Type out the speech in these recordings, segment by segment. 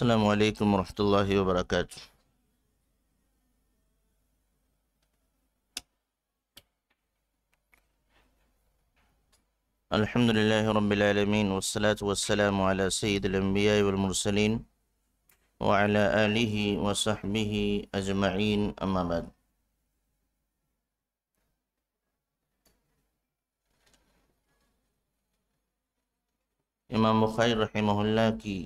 السلام عليكم ورحمة الله وبركاته الحمد لله رب العالمين والصلاة والسلام على سيد الأنبياء والمرسلين وعلى آله وصحبه أجمعين أما بعد إمام ইমাম رحمه الله كي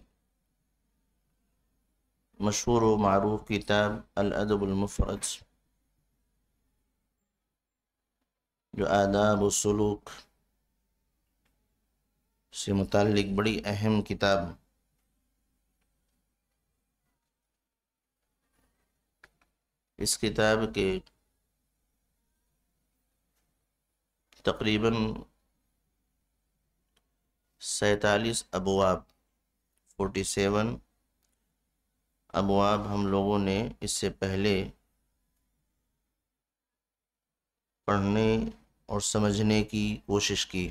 مشهور ومعروف كتاب الأدب المفرد وآداب السلوك سے متعلق بڑی اہم کتاب اس کتاب کے تقریباً سیتالیس ابواب فورٹی अबवाब हम लोगों ने इससे पहले पढ़ने और समझने की कोशिश की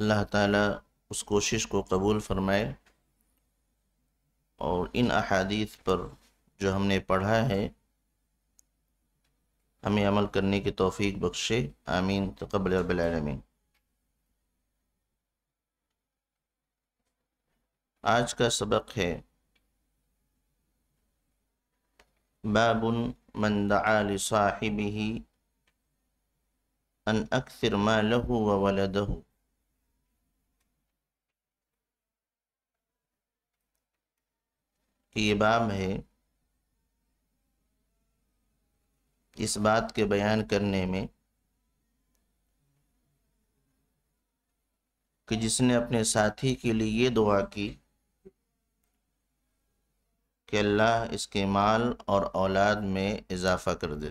अल्लाह ताला उस कोशिश को कबूल फरमाए और इन अहादीथ पर जो हमने पढ़ा है हमें अमल करने की तौफीक बख्शे आमीन तकबल बलमीन आज का सबक है बाबुन मंदाल साहिब ही अन अक्सर मालहू व वलदहू ये बाब है इस बात के बयान करने में कि जिसने अपने साथी के लिए ये दुआ की اللہ اس کے مال اور اولاد میں اضافہ کر دے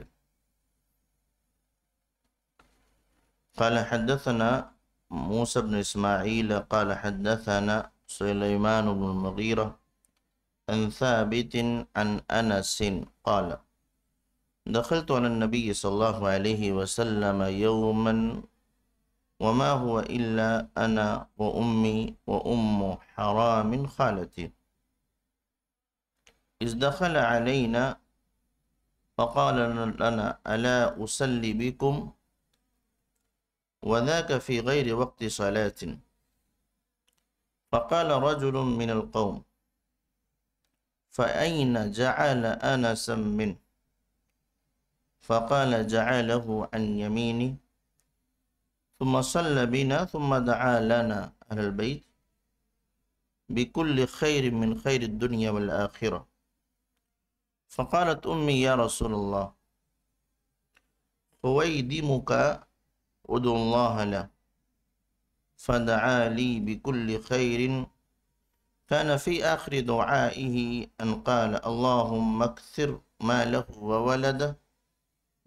قال حدثنا موسى بن إسماعيل قال حدثنا سليمان بن المغيرة عن ثابت عن أنس قال دخلت على النبي صلى الله عليه وسلم يوما وما هو إلا أنا وأمي وأم حرام خالتي إذ دخل علينا فقال لنا ألا أصلي بكم وذاك في غير وقت صلاة فقال رجل من القوم فأين جعل أنسا منه فقال جعله عن يميني ثم صلى بنا ثم دعا لنا أهل البيت بكل خير من خير الدنيا والآخرة فقالت أمي يا رسول الله خويدمك ادعو الله له فدعا لي بكل خير كان في آخر دعائه أن قال اللهم اكثر ماله وولده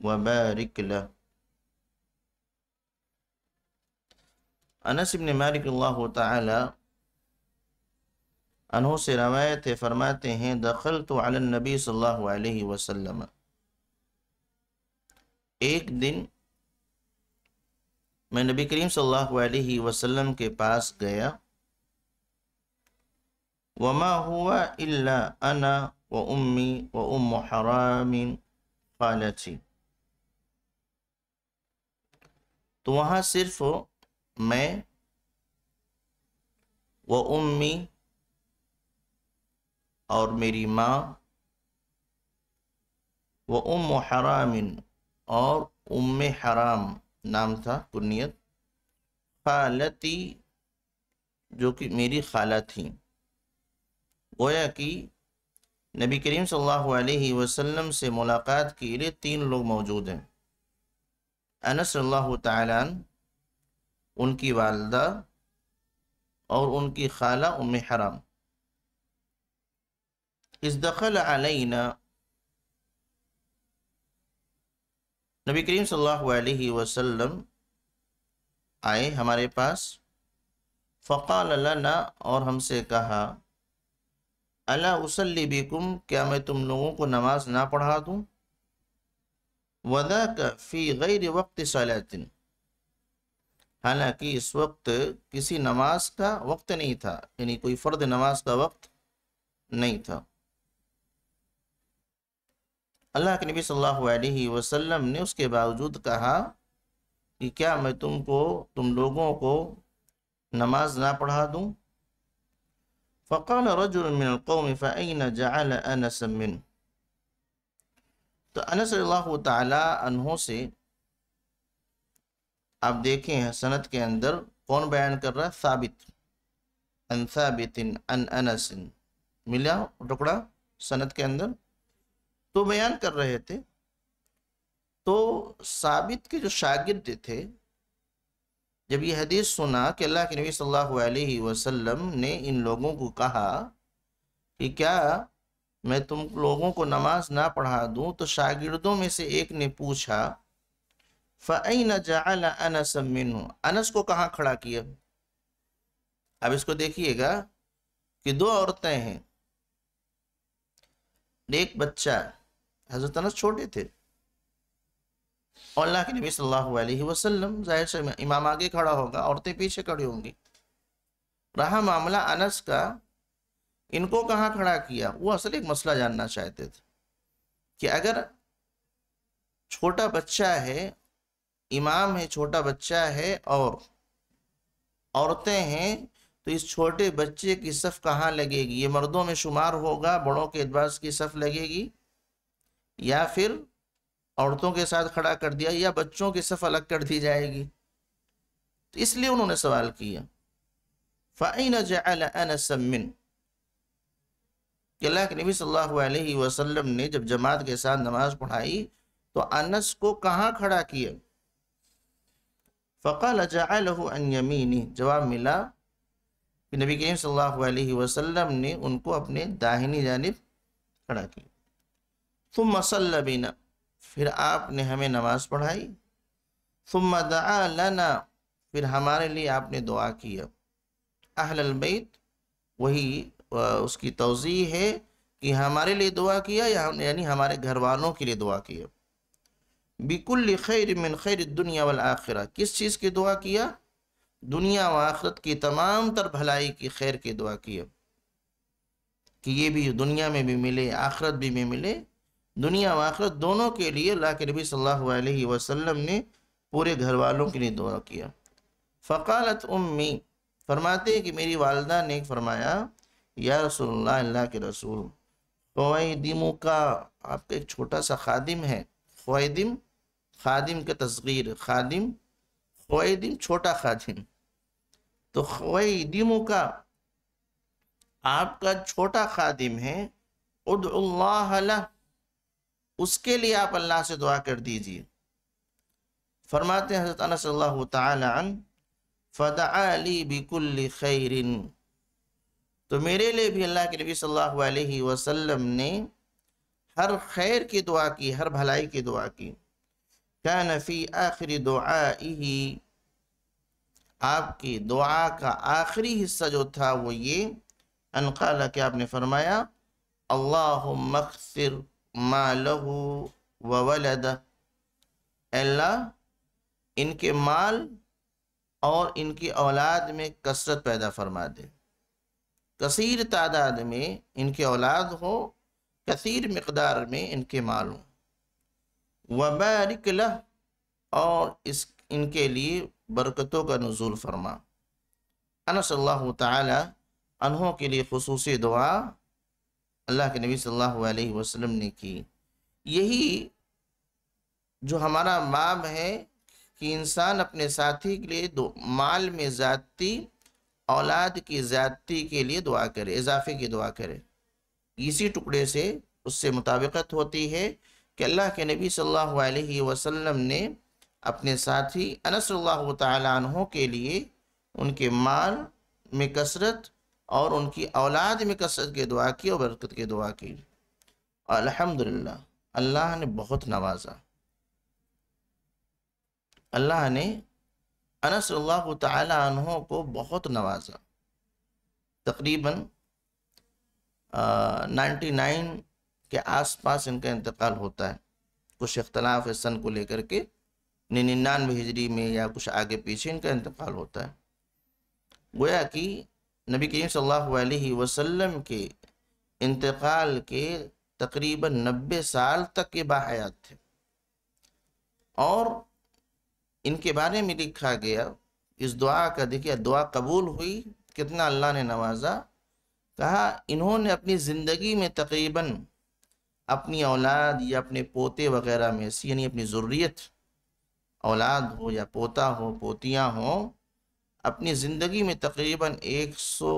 وبارك له أنس بن مالك الله تعالى अनहु से रवायत है फरमाते हैं दखल तो नबी सल्लल्लाहु अलैहि वसल्लम एक दिन मैं नबी करीम सल्लल्लाहु अलैहि वसल्लम के पास गया वमा हुआ इल्ला अना व उम्मी व उम हरामिन खालची तो वहाँ सिर्फ मैं व उम्मी और मेरी माँ व उम हराम और उम हराम नाम था कुनियत खालती जो कि मेरी खाला थी गोया कि नबी करीम सल्लल्लाहु अलैहि वसल्लम से मुलाकात के लिए तीन लोग मौजूद हैं अनस तन उनकी वालदा और उनकी खाला उम हराम इस दखल अलैना नबी करीम सल्लल्लाहु आए हमारे पास फ़काल और हमसे कहा अला उसली कुम क्या मैं तुम लोगों को नमाज ना पढ़ा दूँ वदा का फ़ी गैर वक्त सलातिन हालांकि इस वक्त किसी नमाज का वक्त नहीं था यानी कोई फ़र्द नमाज का वक्त नहीं था اللہ کے نبی صلی اللہ علیہ وسلم نے اس کے باوجود کہا کہ کیا میں تم کو تم لوگوں کو نماز نہ پڑھا دوں فقال رجل من القوم فأين جعل انس من تو انس رضی اللہ تعالى عنہ سے آپ دیکھیں سنت کے اندر کون بیان کر رہا ثابت ان ثابت ان انس ملا ٹکڑا سنت کے اندر तो बयान कर रहे थे तो साबित के जो शागिद थे जब यह हदीस सुना कि अल्लाह के नबी सल्लल्लाहु अलैहि वसल्लम ने इन लोगों को कहा कि क्या मैं तुम लोगों को नमाज ना पढ़ा दूं तो शागिर्दों में से एक ने पूछा फ़ैन जाला अनस मिन अनस को कहाँ खड़ा किया अब इसको देखिएगा कि दो औरतें हैं एक बच्चा हजरत अनस छोटे थे और अल्लाह के नबी सल्लल्लाहु अलैहि वसल्लम जाहिर से इमाम आगे खड़ा होगा औरतें पीछे खड़ी होंगी रहा मामला अनस का इनको कहाँ खड़ा किया वो असल एक मसला जानना चाहते थे कि अगर छोटा बच्चा है इमाम है छोटा बच्चा है और औरतें हैं तो इस छोटे बच्चे की सफ़ कहाँ लगेगी ये मर्दों में शुमार होगा बड़ों के एतबार की सफ़ लगेगी या फिर औरतों के साथ खड़ा कर दिया या बच्चों की सफ अलग कर दी जाएगी तो इसलिए उन्होंने सवाल किया फ़ाइन जमिन अल्लाह के नबी सल्लल्लाहु अलैहि वसल्लम ने जब जमात के साथ नमाज पढ़ाई तो अनस को कहाँ खड़ा किया फ़कल जमीनी जवाब मिला कि नबी करीम सल्लल्लाहु अलैहि वसल्लम ने उनको अपने दाहिनी जानब खड़ा किया तुम मसलबीना फिर आपने हमें नमाज पढ़ाई तुम लना फिर हमारे लिए आपने दुआ किया अहलबैत वही उसकी तोज़ी है कि हमारे लिए दुआ किया या यानी हमारे घर वालों के लिए दुआ किया बिकुल खैर मिन खैर दुनिया वाल आखिर किस चीज़ की दुआ किया दुनिया व आखरत की तमाम तर भलाई की खैर की दुआ किया कि ये भी दुनिया में भी मिले आखरत भी में मिले दुनिया व दोनों के लिए अल्लाह के नबी सल्लल्लाहु अलैहि वसल्लम ने पूरे घर वालों के लिए दुआ किया फ़कालत उम्मी फरमाते हैं कि मेरी वालदा ने फरमाया या रसोल्ला अल्लाह के रसूल ख़्वादिमों का आपका एक छोटा सा खादिम है ख़्वादिम खादिम का तस्गीर खादिम ख़्वादिम छोटा खादिम तो ख़्वादिमों का आपका छोटा खादिम है उद्ला उसके लिए आप अल्लाह से दुआ कर दीजिए फरमाते हैं हजरत अनसल्लल्लाहु तन खैरिन तो मेरे लिए भी अल्लाह के नबी सल्लल्लाहु अलैहि वसल्लम ने हर खैर की दुआ की हर भलाई की दुआ की क्या नफ़ी आखिरी दुआ आपकी दुआ का आखिरी हिस्सा जो था वो ये अनकाला के आपने फरमाया अल्लाह मखसिर मालहू ववलद अल्लाह इनके माल और इनकी औलाद में कसरत पैदा फरमा दे कसीर तादाद में इनके औलाद हो कसीर मकदार में इनके माल हों वबारिक लह और इस इनके लिए बरकतों का नजूल फरमा अनसल्ला तहों के लिए खसूस दुआ अल्लाह के नबी सल्लल्लाहु अलैहि वसल्लम ने की यही जो हमारा माब है कि इंसान अपने साथी के लिए दो माल में ज्यादती औलाद की ज़्यादती के लिए दुआ करे इजाफे की दुआ करे इसी टुकड़े से उससे मुताबिकत होती है कि अल्लाह के नबी सल्लल्लाहु अलैहि वसल्लम ने अपने साथी अनसल्ला तहों के लिए उनके माल में कसरत और उनकी औलाद में कसरत की दुआ की और बरकत की दुआ की अल्हम्दुलिल्लाह अल्लाह ने बहुत नवाजा अल्लाह ने अनस तहों को बहुत नवाजा तकरीबन नाइन्टी नाइन के आसपास इनका इंतकाल होता है कुछ इख्तलाफ है सन को लेकर के निन्यानवे हिजरी में या कुछ आगे पीछे इनका इंतकाल होता है गोया कि नबी करीम सल्लल्लाहु अलैहि वसल्लम के इंतकाल के तकरीबन नब्बे साल तक के बाहयात थे और इनके बारे में लिखा गया इस दुआ का देखिए दुआ कबूल हुई कितना अल्लाह ने नवाजा कहा इन्होंने अपनी ज़िंदगी में तकरीबन अपनी औलाद या अपने पोते वगैरह में से यानी अपनी ज़रूरीत औलाद हो या पोता हो पोतियाँ हों अपनी ज़िंदगी में तकरीबन एक सौ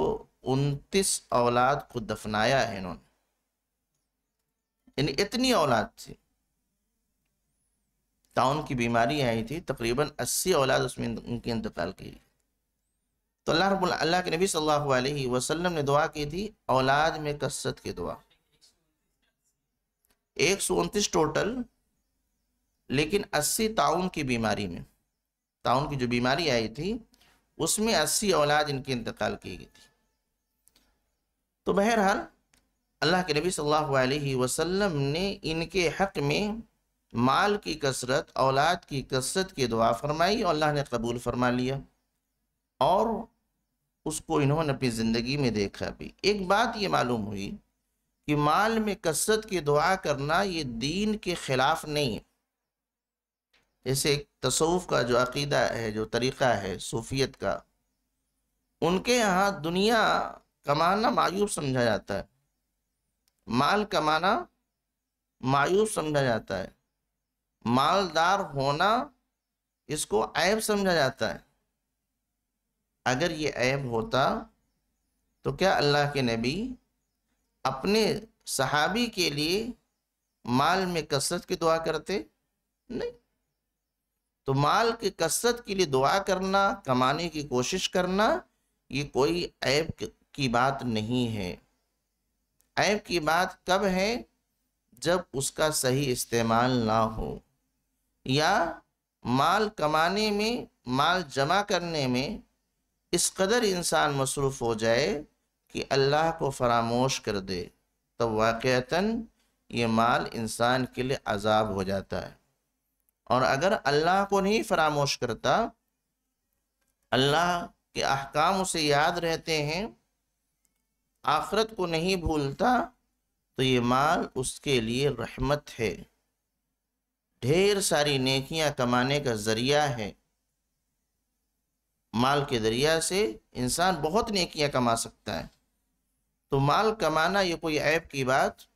उनतीस औलाद को दफनाया है इन्होंने यानी इतनी औलाद थी ताउन की बीमारी आई थी तकरीबन अस्सी औलाद उसमें उनकी इंतकाल की तो अल्लाह अल्लाह के नबी सल्लल्लाहु अलैहि वसल्लम ने दुआ की थी औलाद में कसरत की दुआ एक सौ उनतीस टोटल लेकिन अस्सी ताउन की बीमारी में ताउन की जो बीमारी आई थी उसमें अस्सी औलाद इनकी इंतकाल की गई थी तो बहरहाल अल्लाह के नबी सल्लल्लाहु अलैहि वसल्लम ने इनके हक में माल की कसरत औलाद की कसरत की दुआ फरमाई और अल्लाह ने कबूल फरमा लिया और उसको इन्होंने अपनी ज़िंदगी में देखा भी एक बात ये मालूम हुई कि माल में कसरत की दुआ करना ये दीन के ख़िलाफ़ नहीं है जैसे तसवुफ़ का जो अकीदा है जो तरीक़ा है सूफियत का उनके यहाँ दुनिया कमाना मायूब समझा जाता है माल कमाना मायूब समझा जाता है मालदार होना इसको ऐब समझा जाता है अगर ये ऐब होता तो क्या अल्लाह के नबी अपने सहाबी के लिए माल में कसरत की दुआ करते नहीं तो माल की कसरत के लिए दुआ करना कमाने की कोशिश करना ये कोई ऐब की बात नहीं है ऐब की बात कब है जब उसका सही इस्तेमाल ना हो या माल कमाने में माल जमा करने में इस कदर इंसान मसरूफ़ हो जाए कि अल्लाह को फरामोश कर दे तब तो वाक़ता ये माल इंसान के लिए अजाब हो जाता है और अगर अल्लाह को नहीं फरामोश करता अल्लाह के अहकाम उसे याद रहते हैं आखरत को नहीं भूलता तो ये माल उसके लिए रहमत है ढेर सारी नेकियां कमाने का ज़रिया है माल के ज़रिया से इंसान बहुत नेकियां कमा सकता है तो माल कमाना ये कोई ऐप की बात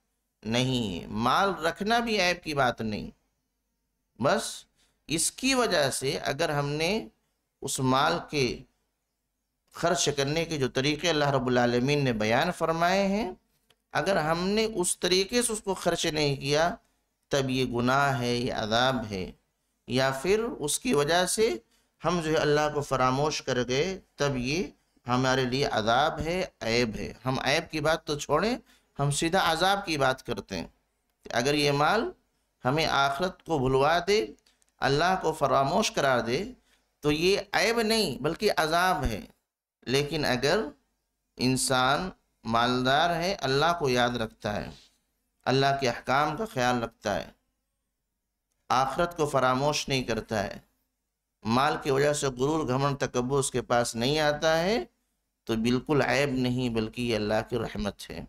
नहीं है माल रखना भी ऐप की बात नहीं बस इसकी वजह से अगर हमने उस माल के खर्च करने के जो तरीके अल्लाह रबालमीन ने बयान फरमाए हैं अगर हमने उस तरीके से उसको खर्च नहीं किया तब ये गुनाह है ये अदाब है या फिर उसकी वजह से हम जो है अल्लाह को फरामोश कर गए तब ये हमारे लिए अदाब है ऐब है हम ऐब की बात तो छोड़ें हम सीधा अजाब की बात करते हैं अगर ये माल हमें आखरत को भुलवा दे अल्लाह को फरामोश करा दे तो ये ऐब नहीं बल्कि अजाब है लेकिन अगर इंसान मालदार है अल्लाह को याद रखता है अल्लाह के अहकाम का ख्याल रखता है आखरत को फरामोश नहीं करता है माल की वजह से गुरूर घमन तकबू उसके पास नहीं आता है तो बिल्कुल ऐब नहीं बल्कि ये अल्लाह की रहमत है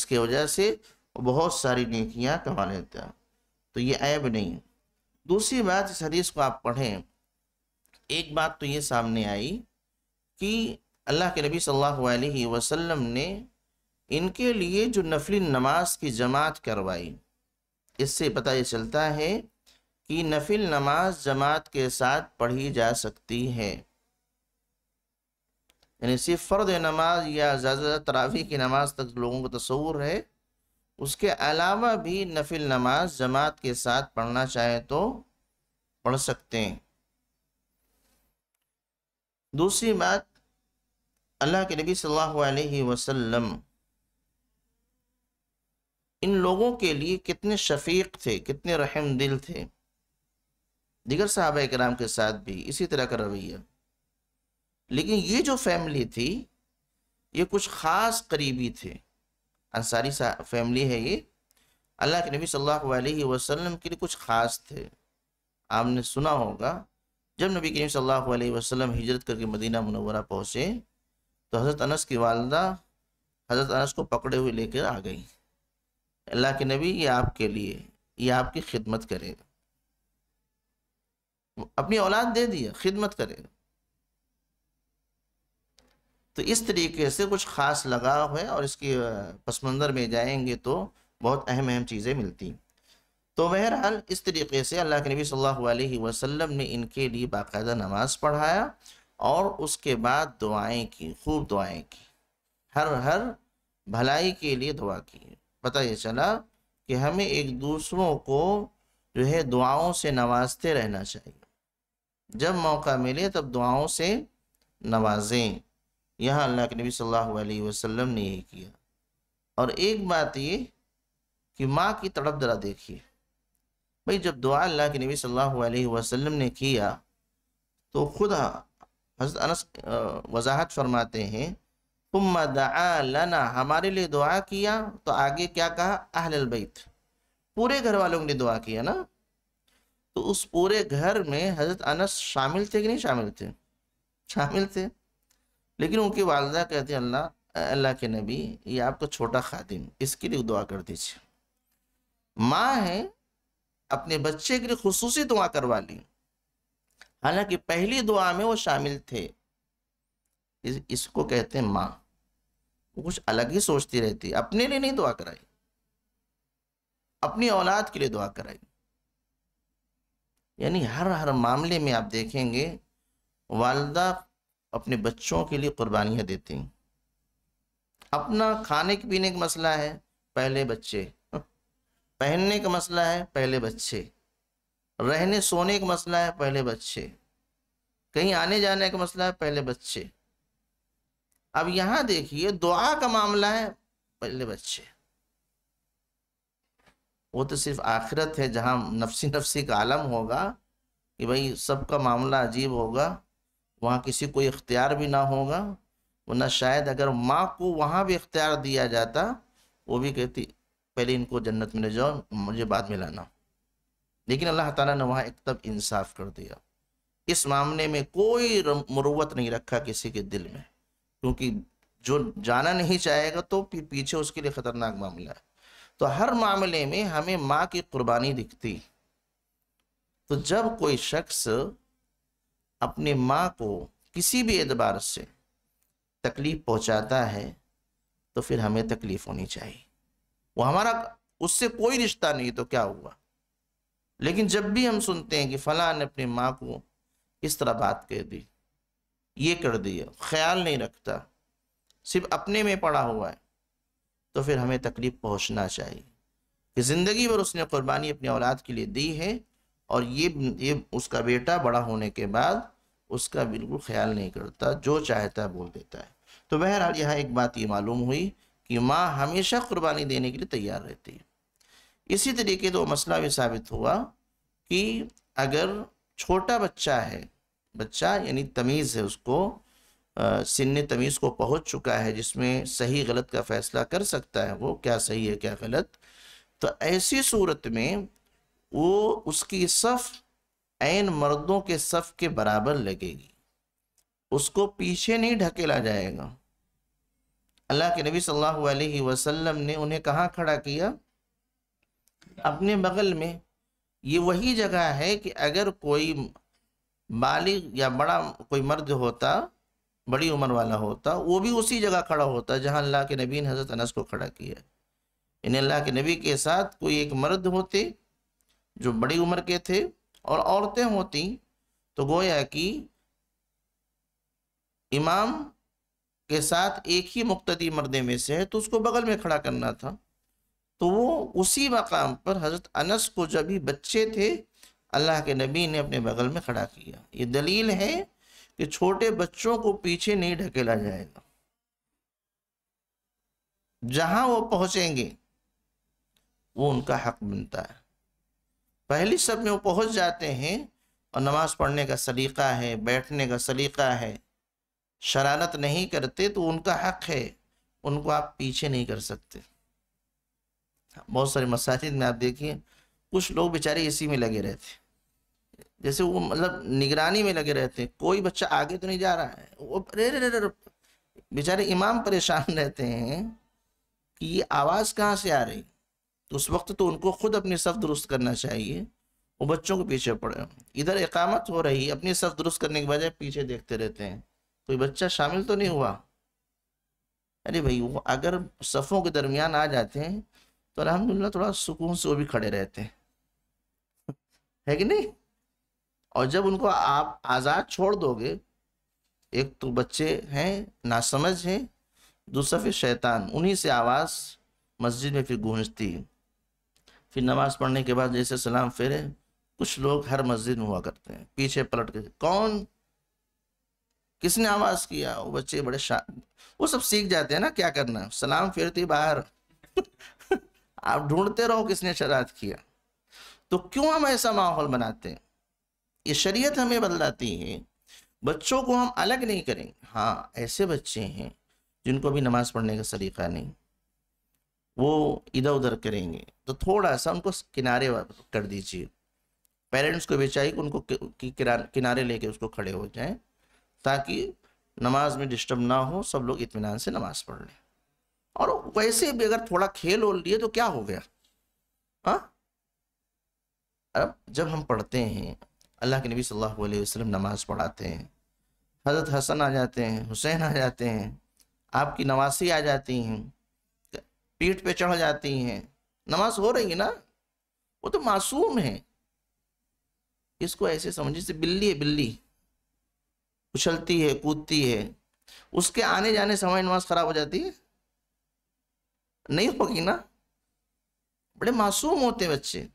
इसके वजह से बहुत सारी नेकियां कमा लेता है तो ये ऐब नहीं दूसरी बात इस हदीस को आप पढ़ें एक बात तो ये सामने आई कि अल्लाह के नबी सल्लल्लाहु अलैहि वसल्लम ने इनके लिए जो नफली नमाज की जमात करवाई इससे पता ये चलता है कि नफिल नमाज जमात के साथ पढ़ी जा सकती है यानी सिर्फ फ़र्द नमाज या ज़्यादा तरावी की नमाज तक लोगों को तस्वूर है उसके अलावा भी नफिल नमाज जमात के साथ पढ़ना चाहे तो पढ़ सकते हैं दूसरी बात अल्लाह के नबी सल्लल्लाहु अलैहि वसल्लम इन लोगों के लिए कितने शफीक थे कितने रहम दिल थे दिगर साहब कराम के साथ भी इसी तरह का रवैया लेकिन ये जो फैमिली थी ये कुछ ख़ास करीबी थे अंसारी फैमिली है ये अल्लाह के नबी सल्लल्लाहु अलैहि वसल्लम के लिए कुछ ख़ास थे आपने सुना होगा जब नबी करीम सल्लल्लाहु अलैहि वसल्लम हिजरत करके मदीना मुनवरा पहुँचे तो हज़रत अनस की वालदा हज़रत अनस को पकड़े हुए लेकर आ गई अल्लाह के नबी ये आपके लिए ये आपकी खिदमत करेगा अपनी औलाद दे दिया खिदमत करेगा तो इस तरीके से कुछ ख़ास लगाव है और इसकी मंज़र में जाएंगे तो बहुत अहम अहम चीज़ें मिलती तो बहरहाल इस तरीके से अल्लाह के नबी सल्लल्लाहु अलैहि वसल्लम ने इनके लिए बाकायदा नमाज़ पढ़ाया और उसके बाद दुआएं की खूब दुआएं की हर हर भलाई के लिए दुआ की पता ये चला कि हमें एक दूसरों को जो है दुआओं से नवाजते रहना चाहिए जब मौका मिले तब दुआओं से नवाजें यहाँ अल्लाह के नबी सल्लल्लाहु अलैहि वसल्लम ने यही किया और एक बात ये कि माँ की तड़प दरा देखिए भाई जब दुआ अल्लाह के नबी सल्लल्लाहु अलैहि वसल्लम ने किया तो खुद हजरत अनस वजाहत फरमाते हैं तुम लना हमारे लिए दुआ किया तो आगे क्या कहा अहलबैत पूरे घर वालों ने दुआ किया ना तो उस पूरे घर में हजरत अनस शामिल थे कि नहीं शामिल थे शामिल थे लेकिन उनकी वालदा कहते हैं अल्लाह अल्लाह के नबी ये आपका छोटा खादिम इसके लिए दुआ कर दीजिए माँ है अपने बच्चे के लिए खसूस दुआ करवा ली हालांकि पहली दुआ में वो शामिल थे इस, इसको कहते हैं माँ वो कुछ अलग ही सोचती रहती अपने लिए नहीं दुआ कराई अपनी औलाद के लिए दुआ कराई यानी हर हर मामले में आप देखेंगे वालदा अपने बच्चों के लिए कुर्बानियाँ देती हैं अपना खाने पीने का मसला है पहले बच्चे पहनने का मसला है पहले बच्चे रहने सोने का मसला है पहले बच्चे कहीं आने जाने का मसला है पहले बच्चे अब यहां देखिए दुआ का मामला है पहले बच्चे वो तो सिर्फ आखिरत है जहां नफसी नफसी का आलम होगा कि भाई सबका मामला अजीब होगा वहाँ किसी को इख्तियार भी ना होगा वरना शायद अगर माँ को वहाँ भी इख्तियार दिया जाता वो भी कहती पहले इनको जन्नत में ले जाओ मुझे बाद में लाना लेकिन अल्लाह ताला ने वहाँ एकदम इंसाफ कर दिया इस मामले में कोई मुरवत नहीं रखा किसी के दिल में क्योंकि जो जाना नहीं चाहेगा तो पीछे उसके लिए ख़तरनाक मामला है तो हर मामले में हमें माँ की कुर्बानी दिखती तो जब कोई शख्स अपनी माँ को किसी भी एतबार से तकलीफ़ पहुँचाता है तो फिर हमें तकलीफ़ होनी चाहिए वो हमारा उससे कोई रिश्ता नहीं तो क्या हुआ लेकिन जब भी हम सुनते हैं कि फ़लाँ ने अपनी माँ को इस तरह बात कह दी ये कर दिया ख्याल नहीं रखता सिर्फ अपने में पड़ा हुआ है तो फिर हमें तकलीफ़ पहुँचना चाहिए कि ज़िंदगी भर उसने कुर्बानी अपनी औलाद के लिए दी है और ये ये उसका बेटा बड़ा होने के बाद उसका बिल्कुल ख्याल नहीं करता जो चाहता है बोल देता है तो बहरहाल यहाँ एक बात ये मालूम हुई कि माँ हमेशा कुर्बानी देने के लिए तैयार रहती है इसी तरीके तो मसला भी साबित हुआ कि अगर छोटा बच्चा है बच्चा यानी तमीज़ है उसको सिन तमीज़ को पहुँच चुका है जिसमें सही गलत का फ़ैसला कर सकता है वो क्या सही है क्या गलत तो ऐसी सूरत में वो उसकी सफ़ ऐन मर्दों के सफ़ के बराबर लगेगी उसको पीछे नहीं ढकेला जाएगा अल्लाह के नबी सल्लल्लाहु अलैहि वसल्लम ने उन्हें कहाँ खड़ा किया अपने बगल में ये वही जगह है कि अगर कोई बालिग या बड़ा कोई मर्द होता बड़ी उम्र वाला होता वो भी उसी जगह खड़ा होता जहाँ अल्लाह के नबी ने हज़रत अनस को खड़ा किया इन्हें अल्लाह के नबी के साथ कोई एक मर्द होते जो बड़ी उम्र के थे और औरतें होती तो गोया कि इमाम के साथ एक ही मुक्तदी मर्दे में से है तो उसको बगल में खड़ा करना था तो वो उसी मकाम पर हज़रत अनस को जब भी बच्चे थे अल्लाह के नबी ने अपने बगल में खड़ा किया ये दलील है कि छोटे बच्चों को पीछे नहीं ढकेला जाएगा जहां वो पहुंचेंगे वो उनका हक बनता है पहली सब में वो पहुंच जाते हैं और नमाज पढ़ने का सलीका है बैठने का सलीका है शरारत नहीं करते तो उनका हक है उनको आप पीछे नहीं कर सकते बहुत सारे मसाजिद में आप देखिए कुछ लोग बेचारे इसी में लगे रहते जैसे वो मतलब निगरानी में लगे रहते हैं कोई बच्चा आगे तो नहीं जा रहा है वो रे रे रे बेचारे इमाम परेशान रहते हैं कि ये आवाज़ कहाँ से आ रही तो उस वक्त तो उनको खुद अपनी सफ़ दुरुस्त करना चाहिए वो बच्चों के पीछे पड़े इधर एकामत हो रही अपनी सफ़ दुरुस्त करने के बजाय पीछे देखते रहते हैं कोई बच्चा शामिल तो नहीं हुआ अरे भाई वो अगर सफ़ों के दरमियान आ जाते हैं तो अलहमदिल्ला थोड़ा सुकून से वो भी खड़े रहते हैं है कि नहीं और जब उनको आप आज़ाद छोड़ दोगे एक तो बच्चे हैं नासमझ हैं दूसरा फिर शैतान उन्हीं से आवाज़ मस्जिद में फिर गूंजती है फिर नमाज पढ़ने के बाद जैसे सलाम फेरे कुछ लोग हर मस्जिद में हुआ करते हैं पीछे पलट के कौन किसने आवाज किया वो बच्चे बड़े वो सब सीख जाते हैं ना क्या करना सलाम फेरती बाहर आप ढूंढते रहो किसने शरारत किया तो क्यों हम ऐसा माहौल बनाते हैं ये शरीयत हमें बदलाती है बच्चों को हम अलग नहीं करेंगे हाँ ऐसे बच्चे हैं जिनको भी नमाज पढ़ने का सलीका नहीं वो इधर उधर करेंगे तो थोड़ा सा उनको किनारे कर दीजिए पेरेंट्स को भी चाहिए कि उनको कि किनारे लेके उसको खड़े हो जाएं ताकि नमाज में डिस्टर्ब ना हो सब लोग इतमान से नमाज पढ़ लें और वैसे भी अगर थोड़ा खेल ओल लिए तो क्या हो गया हाँ अब जब हम पढ़ते हैं अल्लाह के नबी सल्लल्लाहु अलैहि वसल्लम नमाज पढ़ाते हैं हज़रत हसन आ जाते हैं हुसैन आ जाते हैं आपकी नवासी आ जाती हैं पीठ पे चढ़ जाती हैं नमाज हो रही है ना वो तो मासूम है इसको ऐसे समझिए जैसे बिल्ली है बिल्ली उछलती है कूदती है उसके आने जाने समय नमाज खराब हो जाती है नहीं होगी ना बड़े मासूम होते बच्चे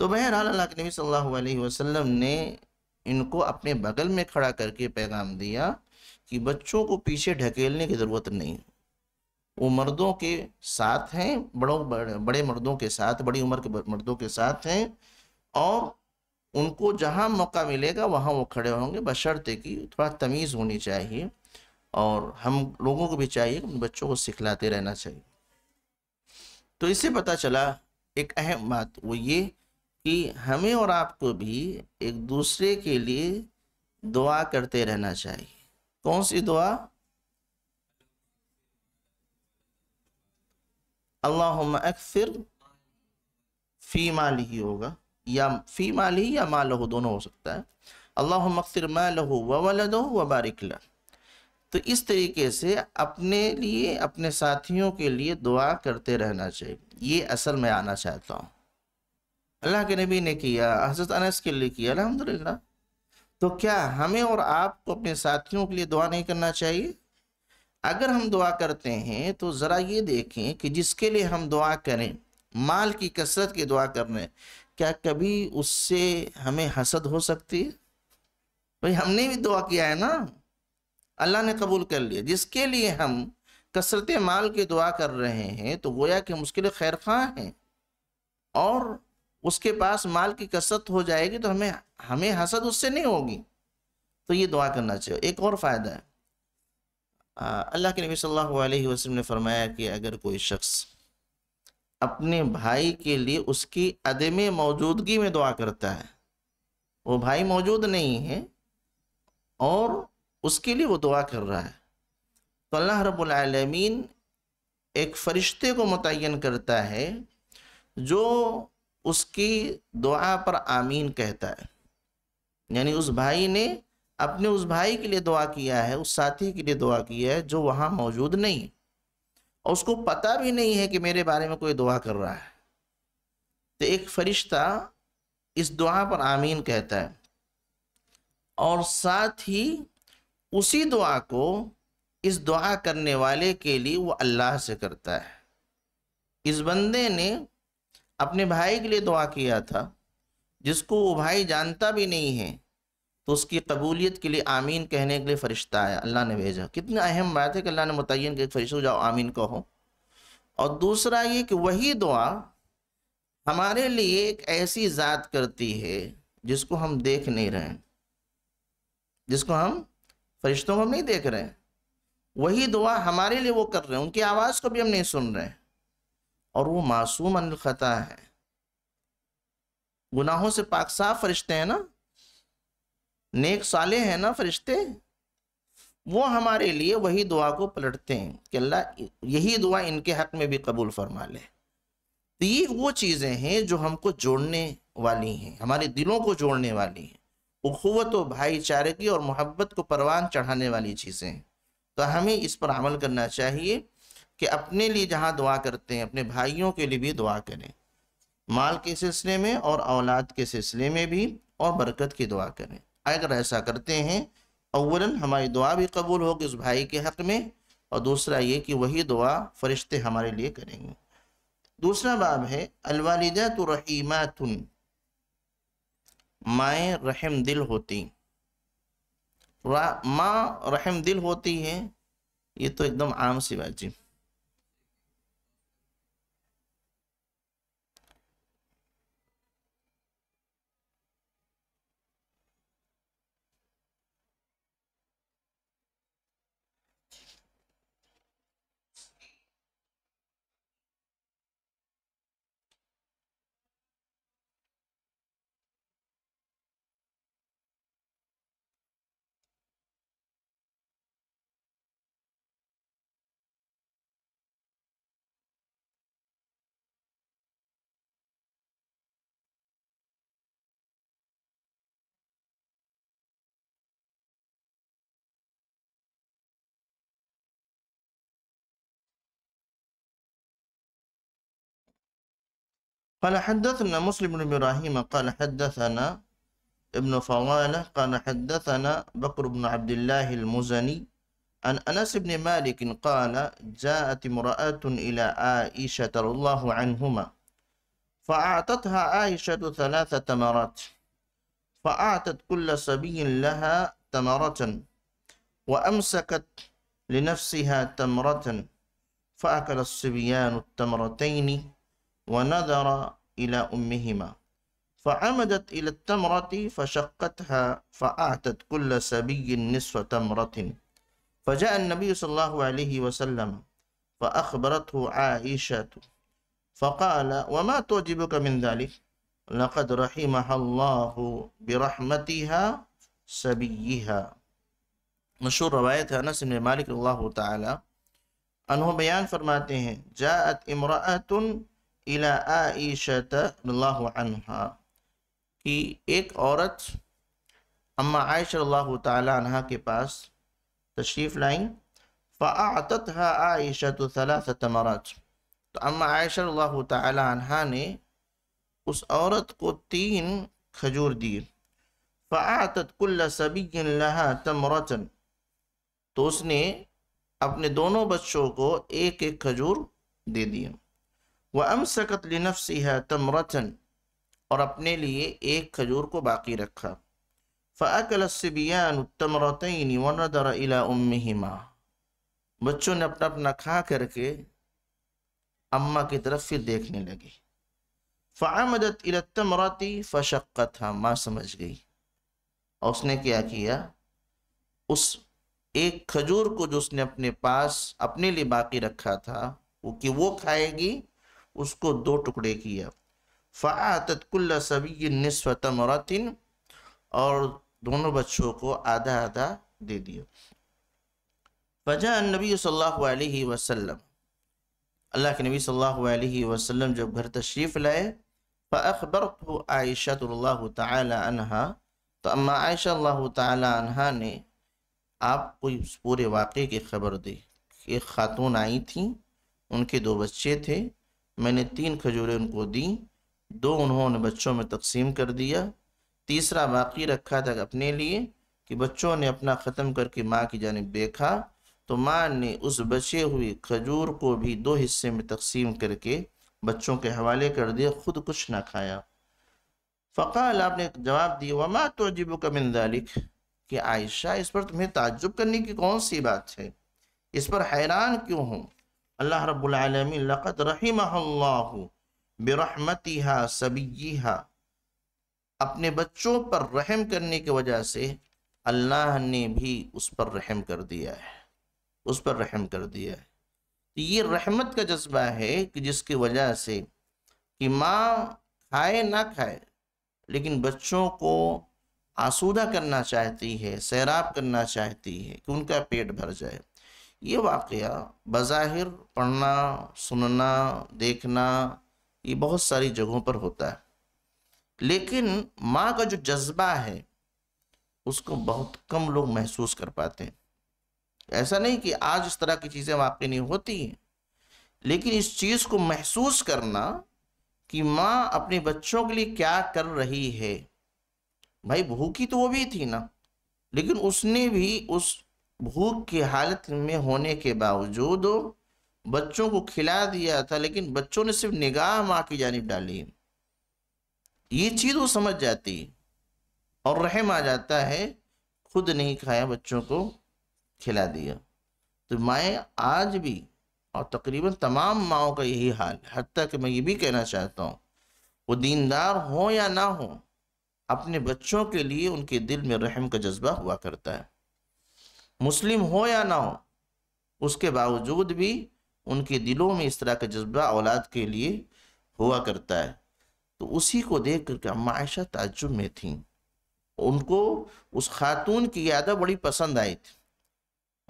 तो बहरहाल अल्लाह के नबी सल्लल्लाहु अलैहि वसल्लम ने इनको अपने बगल में खड़ा करके पैगाम दिया कि बच्चों को पीछे ढकेलने की ज़रूरत नहीं वो मर्दों के साथ हैं बड़ों बड़े मर्दों के साथ बड़ी उम्र के मर्दों के साथ हैं और उनको जहाँ मौका मिलेगा वहाँ वो खड़े होंगे बशर्ते कि थोड़ा तमीज़ होनी चाहिए और हम लोगों को भी चाहिए कि बच्चों को सिखलाते रहना चाहिए तो इससे पता चला एक अहम बात वो ये कि हमें और आपको भी एक दूसरे के लिए दुआ करते रहना चाहिए कौन सी दुआ अल्लाह अक्सर फ़ी माल ही होगा या फ़ी माल ही या माल हो दोनों हो सकता है अल्लाह अक्सर माल हो व वलद हो व बारिकला तो इस तरीके से अपने लिए अपने साथियों के लिए दुआ करते रहना चाहिए ये असल में आना चाहता हूँ अल्लाह के नबी ने किया हजरत अनस के लिए किया अलहमदिल्ला तो क्या हमें और आपको अपने साथियों के लिए दुआ नहीं करना चाहिए अगर हम दुआ करते हैं तो ज़रा ये देखें कि जिसके लिए हम दुआ करें माल की कसरत की दुआ कर रहे हैं क्या कभी उससे हमें हसद हो सकती है भाई हमने भी दुआ किया है ना अल्लाह ने कबूल कर लिया जिसके लिए हम कसरत माल की दुआ कर रहे हैं तो गोया कि हम उसके लिए खैर खां हैं और उसके पास माल की कसरत हो जाएगी तो हमें हमें हसद उससे नहीं होगी तो ये दुआ करना चाहिए एक और फ़ायदा है अल्लाह के नबी सल्लल्लाहु अलैहि वसल्लम ने फरमाया कि अगर कोई शख्स अपने भाई के लिए उसकी अदम मौजूदगी में दुआ करता है वो भाई मौजूद नहीं है और उसके लिए वो दुआ कर रहा है तो अल्लाह रबालमीन एक फ़रिश्ते को मुतन करता है जो उसकी दुआ पर आमीन कहता है यानी उस भाई ने अपने उस भाई के लिए दुआ किया है उस साथी के लिए दुआ की है जो वहाँ मौजूद नहीं है और उसको पता भी नहीं है कि मेरे बारे में कोई दुआ कर रहा है तो एक फरिश्ता इस दुआ पर आमीन कहता है और साथ ही उसी दुआ को इस दुआ करने वाले के लिए वो अल्लाह से करता है इस बंदे ने अपने भाई के लिए दुआ किया था जिसको वो भाई जानता भी नहीं है तो उसकी कबूलियत के लिए आमीन कहने के लिए फ़रिश्ता आया अल्लाह ने भेजा कितनी अहम बात है कि अल्लाह ने मुतन के फ़रिश्ते जाओ आमीन कहो और दूसरा ये कि वही दुआ हमारे लिए एक ऐसी ज़ात करती है जिसको हम देख नहीं रहे जिसको हम फरिश्तों को हम नहीं देख रहे वही दुआ हमारे लिए वो कर रहे हैं उनकी आवाज़ को भी हम नहीं सुन रहे और वो मासूम अनखता है गुनाहों से पाक साफ फरिश्ते हैं ना नेक साले हैं ना फरिश्ते वो हमारे लिए वही दुआ को पलटते हैं कि अल्लाह यही दुआ इनके हक में भी कबूल फरमा ले तो ये वो चीज़ें हैं जो हमको जोड़ने वाली हैं हमारे दिलों को जोड़ने वाली हैं उखवत और भाईचारे की और मोहब्बत को परवान चढ़ाने वाली चीज़ें तो हमें इस पर अमल करना चाहिए कि अपने लिए जहाँ दुआ करते हैं अपने भाइयों के लिए भी दुआ करें माल के सिलसिले में और औलाद के सिलसिले में भी और बरकत की दुआ करें अगर ऐसा करते हैं अवला हमारी दुआ भी कबूल होगी उस भाई के हक़ में और दूसरा ये कि वही दुआ फरिश्ते हमारे लिए करेंगे दूसरा बाब है अलवालिदा तो रहीमा तुन माए रहम दिल होती माँ रहम दिल होती है ये तो एकदम आम सी बात जी قال حدثنا مسلم بن إبراهيم قال حدثنا ابن فضالة قال حدثنا بكر بن عبد الله المزني عن أنس بن مالك قال جاءت امرأة إلى عائشة رضي الله عنهما فأعطتها عائشة ثلاث تمرات فأعطت كل صبي لها تمرة وأمسكت لنفسها تمرة فأكل الصبيان التمرتين ونظر إلى أمهما فعمدت إلى التمرة فشقتها فأعتت كل سبي نصف تمرة فجاء النبي صلى الله عليه وسلم فأخبرته عائشة فقال وما تعجبك من ذلك لقد رحمها الله برحمتها سبيها مشهور روایت ہے انس بن مالک اللہ تعالی عنہ بیان فرماتے ہیں جاءت امرأة इला कि एक औरत अम्मा आयशल्लाह तहा के पास तशरीफ़ लाईं फ़ातत हा आयशतमरत तो अम्मा आयशल्लाह तहा ने उस औरत को तीन खजूर दिए फ़ात कुल्ल सबी तमरतन तो उसने अपने दोनों बच्चों को एक एक खजूर दे दिया वह अमसकत लिनफसी है तमरचन और अपने लिए एक खजूर को बाकी रखा फ़ाकलसिबियान तमरतनी वनदर इला उम्मिमा बच्चों ने अपना अपना खा करके अम्मा की तरफ फिर देखने लगे फ़ामदत इलतमरती फ़शक्क़त हाँ माँ समझ गई और उसने क्या किया उस एक खजूर को जो उसने अपने पास अपने लिए बाकी रखा था वो कि वो खाएगी उसको दो टुकड़े किया फ़ातत कुल्ला सभी नस्व तमरतिन और दोनों बच्चों को आधा आधा दे दिया फजा नबी सल्लल्लाहु अलैहि वसल्लम अल्लाह के नबी सल्लल्लाहु अलैहि वसल्लम जब घर तशरीफ़ लाए फ़बर तो आयशा तहा तो अम्मा आयशा अल्लाह तहा ने आपको इस पूरे वाक़े की खबर दी एक ख़ातून आई थी उनके दो बच्चे थे मैंने तीन खजूरें उनको दी दो उन्होंने बच्चों में तकसीम कर दिया तीसरा बाकी रखा था अपने लिए कि बच्चों ने अपना ख़त्म करके माँ की जानब देखा तो माँ ने उस बचे हुए खजूर को भी दो हिस्से में तकसीम करके बच्चों के हवाले कर दिया खुद कुछ ना खाया फ़काल आपने जवाब दिया वमा तो अजीब कमिंदालिक कि आयशा इस पर तुम्हें ताज्जुब करने की कौन सी बात है इस पर हैरान क्यों हूँ अल्लाह लकद लक़त बिरहमतिहा सबीहा अपने बच्चों पर रहम करने की वजह से अल्लाह ने भी उस पर रहम कर दिया है उस पर रहम कर दिया है तो ये रहमत का जज्बा है कि जिसकी वजह से कि माँ खाए ना खाए लेकिन बच्चों को आसूदा करना चाहती है सैराब करना चाहती है कि उनका पेट भर जाए ये वाक़ बज़ाहिर पढ़ना सुनना देखना ये बहुत सारी जगहों पर होता है लेकिन माँ का जो जज्बा है उसको बहुत कम लोग महसूस कर पाते हैं ऐसा नहीं कि आज इस तरह की चीज़ें वाकई नहीं होती हैं लेकिन इस चीज़ को महसूस करना कि माँ अपने बच्चों के लिए क्या कर रही है भाई भूखी तो वो भी थी ना लेकिन उसने भी उस भूख की हालत में होने के बावजूद बच्चों को खिला दिया था लेकिन बच्चों ने सिर्फ निगाह माँ की जानब डाली ये चीज़ वो समझ जाती और रहम आ जाता है खुद नहीं खाया बच्चों को खिला दिया तो माएँ आज भी और तकरीबन तमाम माओं का यही हाल है हती कि मैं ये भी कहना चाहता हूँ वो दीनदार हो या ना हो अपने बच्चों के लिए उनके दिल में रहम का जज्बा हुआ करता है मुस्लिम हो या ना हो उसके बावजूद भी उनके दिलों में इस तरह का जज्बा औलाद के लिए हुआ करता है तो उसी को देख करके अम्मा आयशा ताजुब में थी उनको उस खातून की यादा बड़ी पसंद आई थी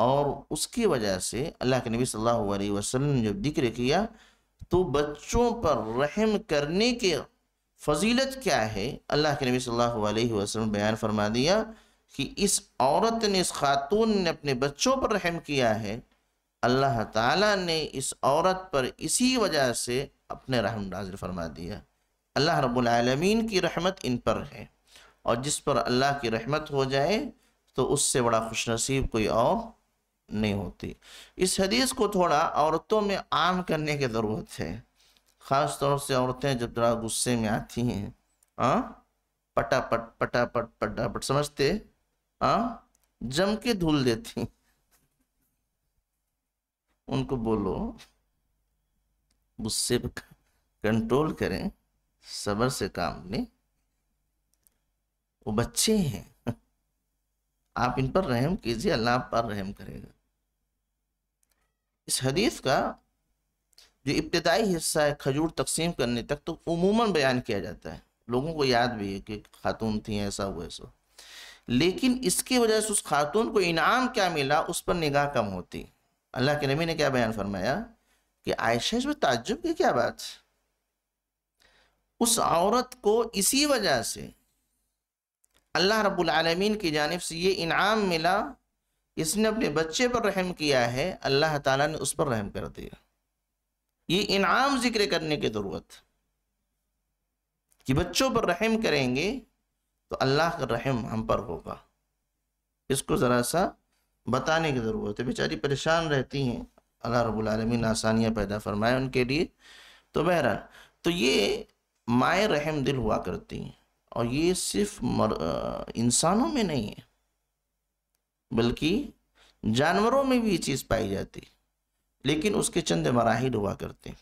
और उसकी वजह से अल्लाह के नबी सल्लल्लाहु अलैहि वसल्लम ने जब जिक्र किया तो बच्चों पर रहम करने के फजीलत क्या है अल्लाह के नबी सल्लल्लाहु अलैहि वसल्लम बयान फरमा दिया कि इस औरत ने इस खातून ने अपने बच्चों पर रहम किया है अल्लाह ताला ने इस औरत पर इसी वजह से अपने रहम नाजिल फरमा दिया अल्लाह रबालमीन की रहमत इन पर है और जिस पर अल्लाह की रहमत हो जाए तो उससे बड़ा खुश नसीब कोई और नहीं होती इस हदीस को थोड़ा औरतों में आम करने की ज़रूरत है ख़ास तौर से औरतें जब थोड़ा गुस्से में आती हैं हाँ पटापट पटापट पटापट समझते हाँ, जम के धूल देती उनको बोलो गुस्से कंट्रोल करें सबर से काम लें वो बच्चे हैं आप इन पर रहम कीजिए अल्लाह आप पर रहम करेगा इस हदीस का जो इब्तदाई हिस्सा है खजूर तकसीम करने तक तो उमूमन बयान किया जाता है लोगों को याद भी है कि खातून थी ऐसा हुआ ऐसा लेकिन इसकी वजह से उस खातून को इनाम क्या मिला उस पर निगाह कम होती अल्लाह के नबी ने क्या बयान फरमाया कि आयशा इसमें ताज्जुब की क्या बात उस औरत को इसी वजह से अल्लाह रब्बुल आलमीन की जानब से ये इनाम मिला इसने अपने बच्चे पर रहम किया है अल्लाह ताला ने उस पर रहम कर दिया ये इनाम जिक्र करने की ज़रूरत कि बच्चों पर रहम करेंगे तो अल्लाह का रहम हम पर होगा इसको ज़रा सा बताने की ज़रूरत है बेचारी परेशान रहती हैं अल्लाह रबालमीन आसानियाँ पैदा फरमाए उनके लिए तो बहरहाल तो ये माए रहम दिल हुआ करती हैं और ये सिर्फ मर, इंसानों में नहीं है बल्कि जानवरों में भी ये चीज़ पाई जाती लेकिन उसके चंद मराहल हुआ करते हैं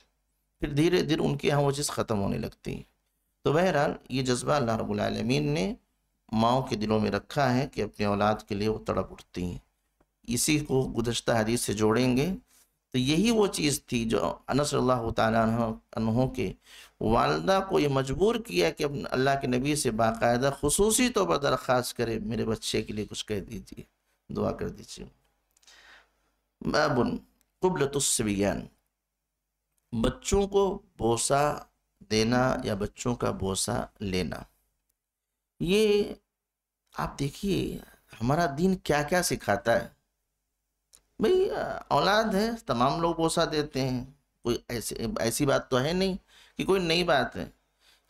फिर धीरे धीरे उनके यहाँ वो चीज़ ख़त्म होने लगती तो बहरहाल ये जज्बा अल्लाह रबालमीन ने माओ के दिलों में रखा है कि अपने औलाद के लिए वो तड़प उठती हैं इसी को गुजशत हदीस से जोड़ेंगे तो यही वो चीज़ थी जो अनस तहों के वालदा को ये मजबूर किया कि अल्लाह के नबी से बाकायदा खसूस तौर पर दरख्वास्त करे मेरे बच्चे के लिए कुछ कह दीजिए दुआ कर दीजिए बाबुन कबल बच्चों को बोसा देना या बच्चों का बोसा लेना ये आप देखिए हमारा दिन क्या क्या सिखाता है भाई औलाद है तमाम लोग बोसा देते हैं कोई ऐसे ऐसी बात तो है नहीं कि कोई नई बात है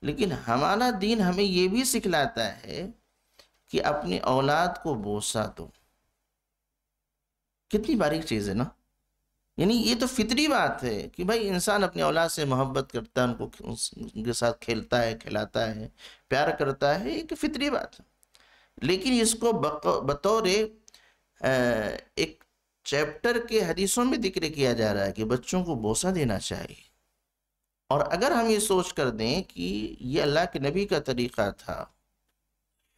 लेकिन हमारा दिन हमें ये भी सिखलाता है कि अपनी औलाद को बोसा दो कितनी बारीक चीज़ है ना यानी ये तो फितरी बात है कि भाई इंसान अपनी औलाद से मोहब्बत करता है उनको उनके साथ खेलता है खिलाता है प्यार करता है एक फितरी बात है लेकिन इसको बतौर एक चैप्टर के हदीसों में जिक्र किया जा रहा है कि बच्चों को बोसा देना चाहिए और अगर हम ये सोच कर दें कि ये अल्लाह के नबी का तरीक़ा था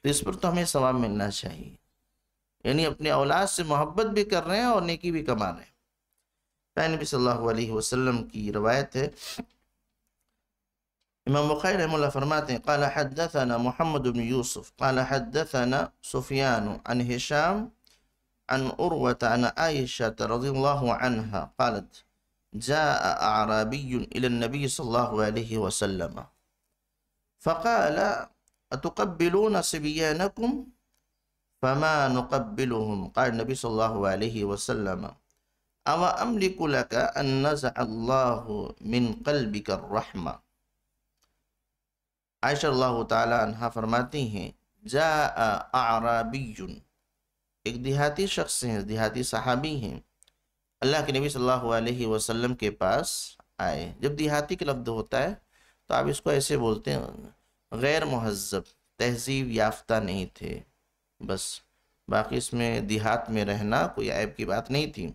तो इस पर तो हमें सवाब मिलना चाहिए यानी अपने औलाद से मोहब्बत भी कर रहे हैं और नेकी भी कमा रहे हैं نبی صلی اللہ علیہ وسلم کی روایت ہے امام بخاری رحمہ اللہ فرماتے ہیں قال حدثنا محمد بن يُوسف قال حدثنا سُفِيَانُ عن هِشَام عن اروة عن عائشة رضی اللَّهُ عَنْهَا قالت جاء اعرابی الى النَّبِي صَلَّى اللَّهُ عَلَيْهِ وسلم فقال اتقبلون سبیانکم فما نقبلهم قال النَّبِي صَلَّى اللَّهُ عَلَيْهِ وسلم अव अमलिकुलका मिन कल्बिकर रहमा आयशा तहा फरमाती हैं जा आराबीन एक देहाती शख्स हैं देहाती सहाबी हैं अल्लाह के नबी सल्लल्लाहु अलैहि वसल्लम के पास आए जब देहाती का लफ्ज़ होता है तो आप इसको ऐसे बोलते हैं गैर महजब तहजीब याफ्ता नहीं थे बस बाकी इसमें देहात में रहना कोई ऐब की बात नहीं थी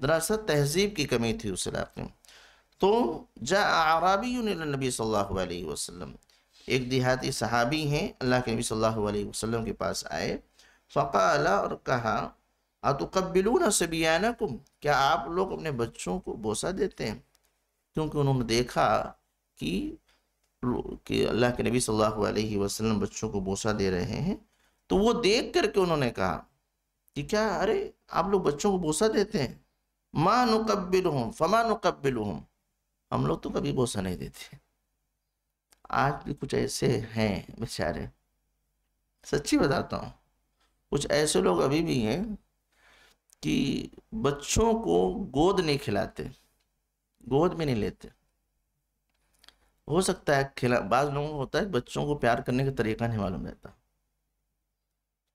दरअसल तहजीब की कमी थी उस इलाके में तो जा आराबी नबी सल्लल्लाहु अलैहि वसल्लम एक देहाती सहाबी हैं अल्लाह के नबी सल्लल्लाहु अलैहि वसल्लम के पास आए फ़काल और कहा तो अतुकबिलून कुम क्या आप लोग अपने बच्चों को बोसा देते हैं क्योंकि उन्होंने देखा कि कि अल्लाह के नबी सल्लल्लाहु अलैहि वसल्लम बच्चों को बोसा दे रहे हैं तो वो देख करके उन्होंने कहा कि क्या अरे आप लोग बच्चों को बोसा देते हैं माँ नुकबिल हूँ फमा नुकबिल हूँ हम लोग तो कभी बोसा नहीं देते आज भी कुछ ऐसे हैं बेचारे सच्ची बताता हूँ कुछ ऐसे लोग अभी भी हैं कि बच्चों को गोद नहीं खिलाते गोद में नहीं लेते हो सकता है खिला बाद लोगों को होता है बच्चों को प्यार करने का तरीका नहीं मालूम रहता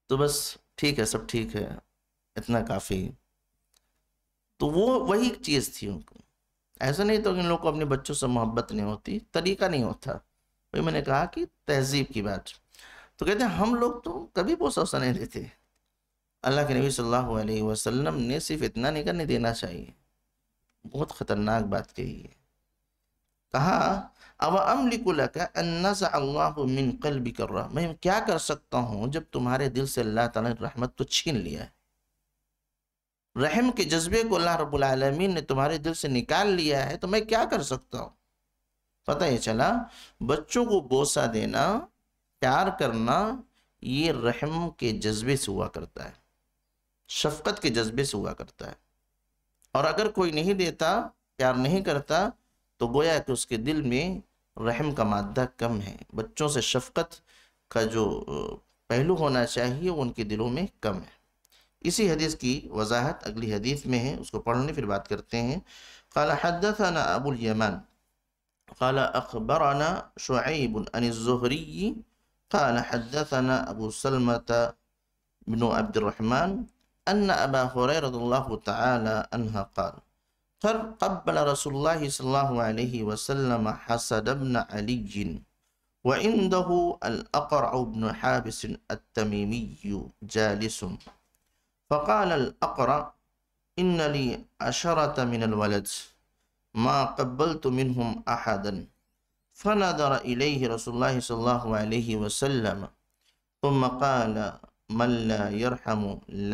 तो बस ठीक है सब ठीक है इतना काफ़ी तो वो वही चीज़ थी उनको ऐसा नहीं तो इन लोग को अपने बच्चों से मोहब्बत नहीं होती तरीका नहीं होता वही मैंने कहा कि तहजीब की बात तो कहते हैं हम लोग तो कभी सोसा नहीं देते अल्लाह के नबी सल्लल्लाहु अलैहि वसल्लम ने सिर्फ इतना नहीं करने देना चाहिए बहुत ख़तरनाक बात कही है कहा अब अमलिकुल कल भी कर रहा मैं क्या कर सकता हूँ जब तुम्हारे दिल से अल्लाह तला ने रहमत को छीन लिया है रहम के जज्बे को अल्लाह रब्बुल रबालमीन ने तुम्हारे दिल से निकाल लिया है तो मैं क्या कर सकता हूँ पता ही चला बच्चों को बोसा देना प्यार करना ये रहम के जज्बे से हुआ करता है शफकत के जज्बे से हुआ करता है और अगर कोई नहीं देता प्यार नहीं करता तो गोया कि उसके दिल में रहम का मादा कम है बच्चों से शफकत का जो पहलू होना चाहिए उनके दिलों में कम है وضاحت اگلی حدیث میں ہے اس کو پڑھنے پھر بات کرتے ہیں قال حدثنا ابو اليمن قال اخبرنا شعیب عن الزہری قال حدثنا ابو سلمت بن عبد الرحمن أن أبا هريرة رضي اللہ تعالی انہا قال قبل رسول الله صلى الله عليه وسلم حسد بن علي وعنده الأقرع بن حابس التميمي جالس फ़काल अकर इन्नली अशरत मिनल वलज माँ कब्बल तो मिनहम अहादन फ़नदर इलैहि रसूलुल्लाह सल्लल्लाहु अलैहि वसल्लम तुम मकाल मन ला यरहम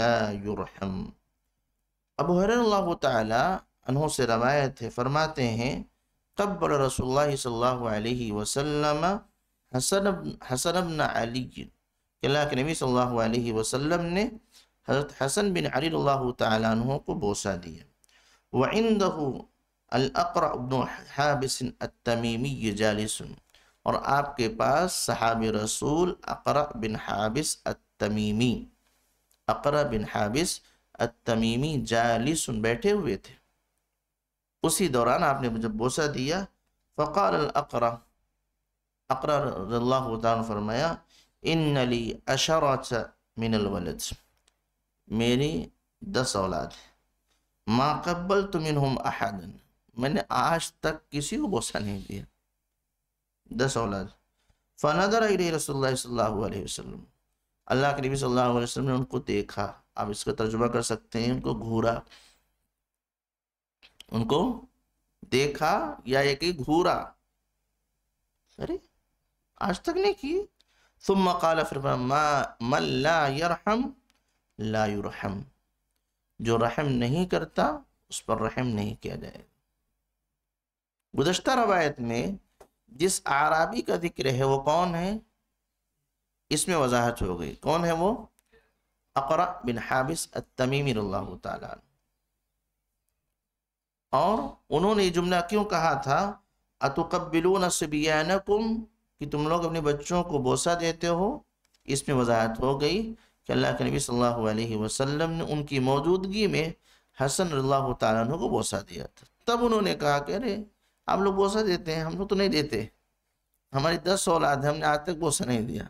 ला युरहम अब हरल्ला तहों से रवायत है फरमाते हैं कब्बल रसूलुल्लाह सल्लल्लाहु अलैहि वसल्लम हसन हसन अबन अली के नबी सल्लल्लाहु अलैहि वसल्लम ने हज़रत हसन बिन अली तु को बोसा दिया वंद अलअक़रबिसन तमीमी जालिसन और आपके पास सहाब रसूल अकर बिन हाबिस अतमीमी अकर बिन हाबिस अतमीमी जालिसन बैठे हुए थे उसी दौरान आपने मुझे बोसा दिया फ़काल अकर अकर फरमाया इन अली अशर मिनल वलज मेरी दस औलाद है माकबल तुमिन हम अहदन मैंने आज तक किसी को बोसा नहीं दिया दस औलाद फ़नदर रसोल्ला वसम अल्लाह के नबी सल्लल्लाहु अलैहि वसल्लम ने उनको देखा आप इसका तर्जुमा कर सकते हैं उनको घूरा उनको देखा या एक ही घूरा अरे आज तक नहीं की तुम मकाल फिर मल्ला यरहम ला जो रहम नहीं करता उस पर रहम नहीं किया जाएगा गुजशत रवायत में जिस आराबी का जिक्र है वो कौन है इसमें वजाहत हो गई कौन है वो अकरा बिन हाबिस तमीमी और उन्होंने जुमला क्यों कहा था अतुकबिल कि तुम लोग अपने बच्चों को बोसा देते हो इसमें वजाहत हो गई कि अल्लाह के नबी सल्लल्लाहु अलैहि वसल्लम ने उनकी मौजूदगी में हसन रल्लाह तु को बोसा दिया था तब उन्होंने कहा कि अरे आप लोग बोसा देते हैं हम लोग तो नहीं देते हमारी दस औलाद है हमने आज तक बोसा नहीं दिया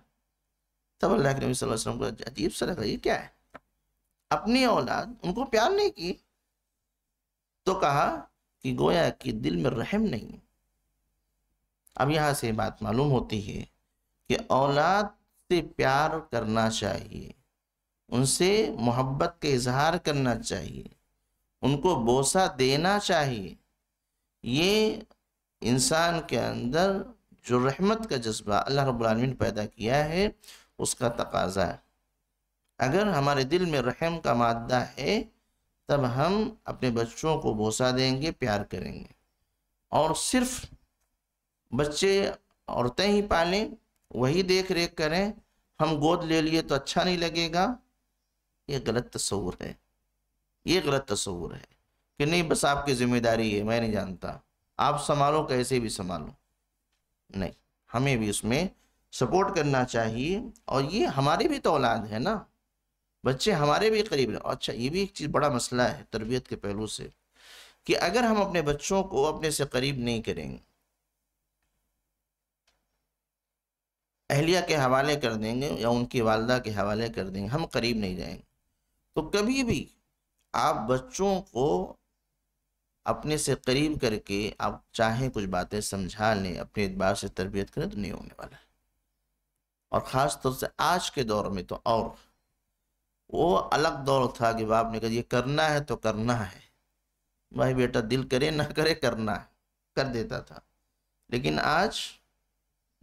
तब अल्लाह के नबी वसल्लम को अजीब सा लगा ये क्या है अपनी औलाद उनको प्यार नहीं की तो कहा कि गोया कि दिल में रहम नहीं अब यहाँ से बात मालूम होती है कि औलाद से प्यार करना चाहिए उनसे मोहब्बत के इजहार करना चाहिए उनको बोसा देना चाहिए ये इंसान के अंदर जो रहमत का जज्बा अल्लाह ने पैदा किया है उसका तकाजा है अगर हमारे दिल में रहम का मादा है तब हम अपने बच्चों को बोसा देंगे प्यार करेंगे और सिर्फ बच्चे औरतें ही पालें वही देख रेख करें हम गोद ले लिए तो अच्छा नहीं लगेगा ये गलत तस्वूर है ये गलत तस्वूर है कि नहीं बस आपकी ज़िम्मेदारी है मैं नहीं जानता आप संभालो कैसे भी संभालो नहीं हमें भी उसमें सपोर्ट करना चाहिए और ये हमारी भी तो औलाद है ना बच्चे हमारे भी करीब अच्छा ये भी एक चीज़ बड़ा मसला है तरबियत के पहलू से कि अगर हम अपने बच्चों को अपने से करीब नहीं करेंगे अहलिया के हवाले कर देंगे या उनकी वालदा के हवाले कर देंगे हम करीब नहीं जाएंगे तो कभी भी आप बच्चों को अपने से करीब करके आप चाहें कुछ बातें समझा लें अपने एतबार से तरबियत करें तो नहीं होने वाला है और ख़ास तौर से आज के दौर में तो और वो अलग दौर था कि बाप ने कहा ये करना है तो करना है भाई बेटा दिल करे ना करे करना है कर देता था लेकिन आज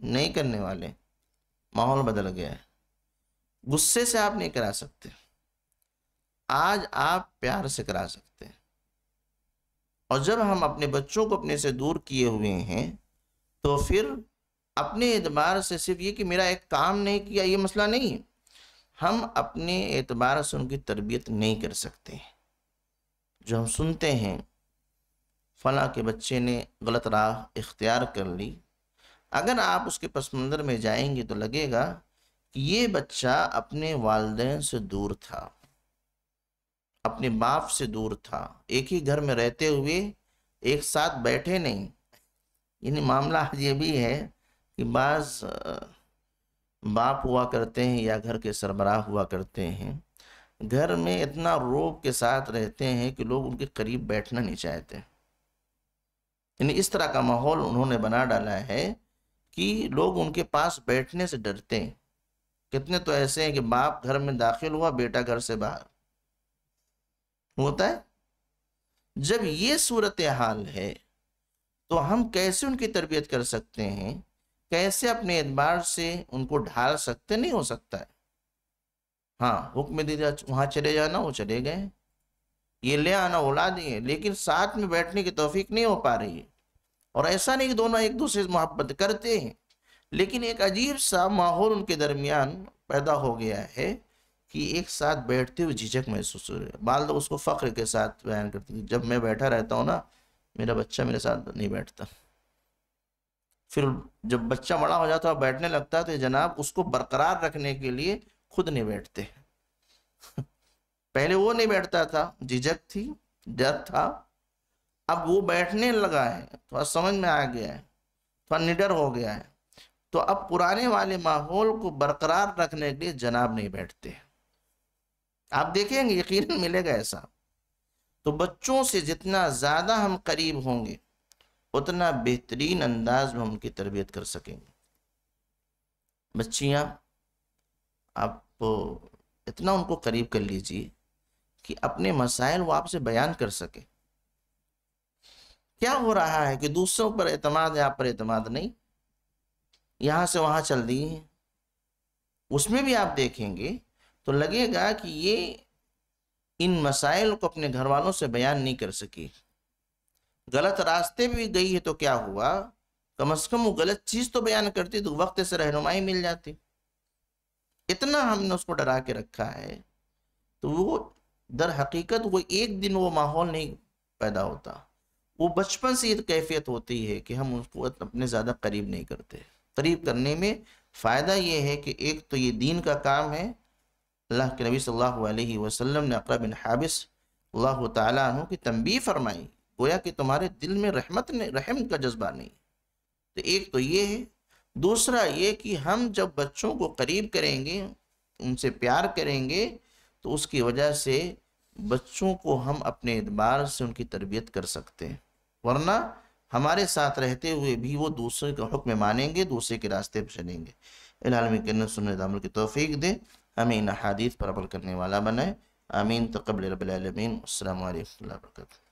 नहीं करने वाले माहौल बदल गया है गुस्से से आप नहीं करा सकते आज आप प्यार से करा सकते हैं और जब हम अपने बच्चों को अपने से दूर किए हुए हैं तो फिर अपने एतबार से सिर्फ ये कि मेरा एक काम नहीं किया ये मसला नहीं हम अपने एतबार से उनकी तरबियत नहीं कर सकते जो हम सुनते हैं फला के बच्चे ने गलत राह इख्तियार कर ली अगर आप उसके पस मंज़र में जाएंगे तो लगेगा कि ये बच्चा अपने वालदेन से दूर था अपने बाप से दूर था एक ही घर में रहते हुए एक साथ बैठे नहीं यानी मामला ये भी है कि बाज बाप हुआ करते हैं या घर के सरबराह हुआ करते हैं घर में इतना रोब के साथ रहते हैं कि लोग उनके करीब बैठना नहीं चाहते यानी इस तरह का माहौल उन्होंने बना डाला है कि लोग उनके पास बैठने से डरते हैं कितने तो ऐसे हैं कि बाप घर में दाखिल हुआ बेटा घर से बाहर होता है जब ये सूरत हाल है तो हम कैसे उनकी तरबियत कर सकते हैं कैसे अपने एतबार से उनको ढाल सकते नहीं हो सकता है हाँ हुक्म दे दिया वहाँ चले जाना वो चले गए ये ले आना उला दिए लेकिन साथ में बैठने की तोफीक नहीं हो पा रही है और ऐसा नहीं कि दोनों एक दूसरे से मोहब्बत करते हैं लेकिन एक अजीब सा माहौल उनके दरमियान पैदा हो गया है कि एक साथ बैठते हुए झिझक महसूस हो रही है बाल लोग तो उसको फ़ख्र के साथ बयान करते थे जब मैं बैठा रहता हूँ ना मेरा बच्चा मेरे साथ नहीं बैठता फिर जब बच्चा बड़ा हो जाता है बैठने लगता है तो जनाब उसको बरकरार रखने के लिए खुद नहीं बैठते पहले वो नहीं बैठता था झिझक थी डर था अब वो बैठने लगा है थोड़ा समझ में आ गया है थोड़ा निडर हो गया है तो अब पुराने वाले माहौल को बरकरार रखने के लिए जनाब नहीं बैठते आप देखेंगे यकीन मिलेगा ऐसा तो बच्चों से जितना ज़्यादा हम करीब होंगे उतना बेहतरीन अंदाज में हम उनकी तरबियत कर सकेंगे बच्चियां आप इतना उनको करीब कर लीजिए कि अपने मसाइल वो आपसे बयान कर सके क्या हो रहा है कि दूसरों पर एतमाद या आप पर एतमाद नहीं यहां से वहां चल दिए उसमें भी आप देखेंगे तो लगेगा कि ये इन मसाइल को अपने घर वालों से बयान नहीं कर सकी गलत रास्ते भी गई है तो क्या हुआ कम अज कम वो गलत चीज तो बयान करती तो वक्त से रहनुमाई मिल जाती इतना हमने उसको डरा के रखा है तो वो दर हकीकत वो एक दिन वो माहौल नहीं पैदा होता वो बचपन से ये तो कैफियत होती है कि हम उसको अपने ज़्यादा करीब नहीं करते करीब करने में फ़ायदा ये है कि एक तो ये दीन का काम है अल्लाह के नबी सल्लल्लाहु अलैहि वसल्लम ने अकरा बिन हाबिस अल्लाह तु की तंबी फरमाई गोया कि तुम्हारे दिल में रहमत ने रहम का जज्बा नहीं तो एक तो ये है दूसरा ये कि हम जब बच्चों को करीब करेंगे उनसे प्यार करेंगे तो उसकी वजह से बच्चों को हम अपने एतबार से उनकी तरबियत कर सकते हैं वरना हमारे साथ रहते हुए भी वो दूसरे का हुक्म मानेंगे दूसरे के रास्ते पर चलेंगे इलामी के सुन दामल की तोफ़ी दें امين احاديث برابر کرنے والا بنائے امين تقبل رب العالمين السلام عليكم ورحمه الله